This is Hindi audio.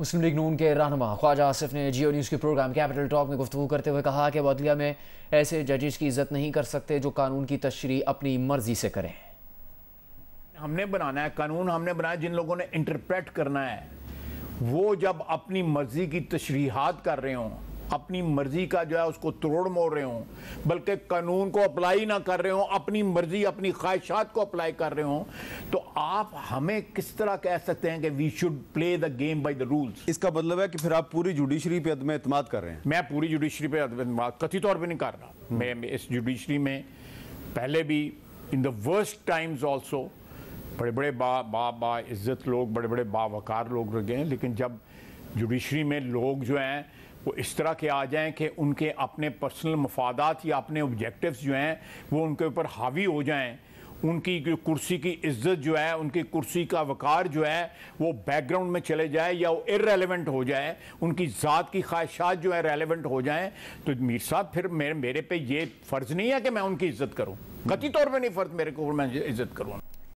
मुस्लिम लीग नून के रहनमा ख्वाजा आसिफ ने जियो न्यूज़ के प्रोग्राम कैपिटल टॉक में गुफ्तु करते हुए कहा कि बदलिया में ऐसे जजेस की इज्जत नहीं कर सकते जो कानून की तशरी अपनी मर्जी से करें हमने बनाना है कानून हमने बनाया जिन लोगों ने इंटरप्रेट करना है वो जब अपनी मर्जी की तशरीहत कर रहे हों अपनी मर्जी का जो है उसको तोड़ मोड़ रहे हों बल्कि कानून को अप्लाई ना कर रहे हों अपनी मर्जी अपनी ख्वाहिशात को अप्लाई कर रहे हों तो आप हमें किस तरह कह सकते हैं कि we should play the game by the rules इसका मतलब है कि फिर आप पूरी जुडिशरी पर अदम अतमाद कर रहे हैं मैं पूरी जुडिशरी पर अदम कथित तौर पर नहीं कर रहा हम्म। मैं इस जुडिशरी में पहले भी in the worst times also बड़े बड़े बा बा बा इज़्ज़त लोग बड़े बड़े बावकार लोग गए हैं लेकिन जब जुडिशरी में लोग जो हैं वो इस तरह के आ जाएं कि उनके अपने पर्सनल मफादात या अपने ऑब्जेक्टिव्स जो हैं वो उनके ऊपर हावी हो जाएं उनकी कुर्सी की इज्जत जो है उनकी कुर्सी का वकार जो है वो बैकग्राउंड में चले जाए या वो इरेलीवेंट हो जाए उनकी ज़ात की ख्वाहिशात जो है रेलिवेंट हो जाए तो मीर साहब फिर मेरे मेरे पे ये फ़र्ज़ नहीं है कि मैं उनकी इज्जत करूँ कथी तौर पर नहीं फ़र्ज मेरे को मैं इज्जत करूँ